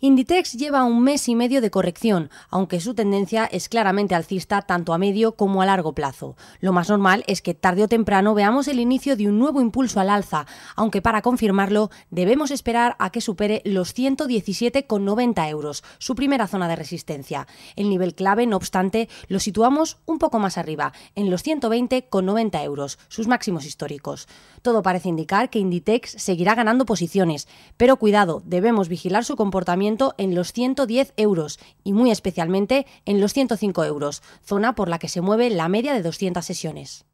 Inditex lleva un mes y medio de corrección, aunque su tendencia es claramente alcista tanto a medio como a largo plazo. Lo más normal es que tarde o temprano veamos el inicio de un nuevo impulso al alza, aunque para confirmarlo debemos esperar a que supere los 117,90 euros, su primera zona de resistencia. El nivel clave, no obstante, lo situamos un poco más arriba, en los 120,90 euros, sus máximos históricos. Todo parece indicar que Inditex seguirá ganando posiciones, pero cuidado, debemos vigilar su comportamiento en los 110 euros y muy especialmente en los 105 euros, zona por la que se mueve la media de 200 sesiones.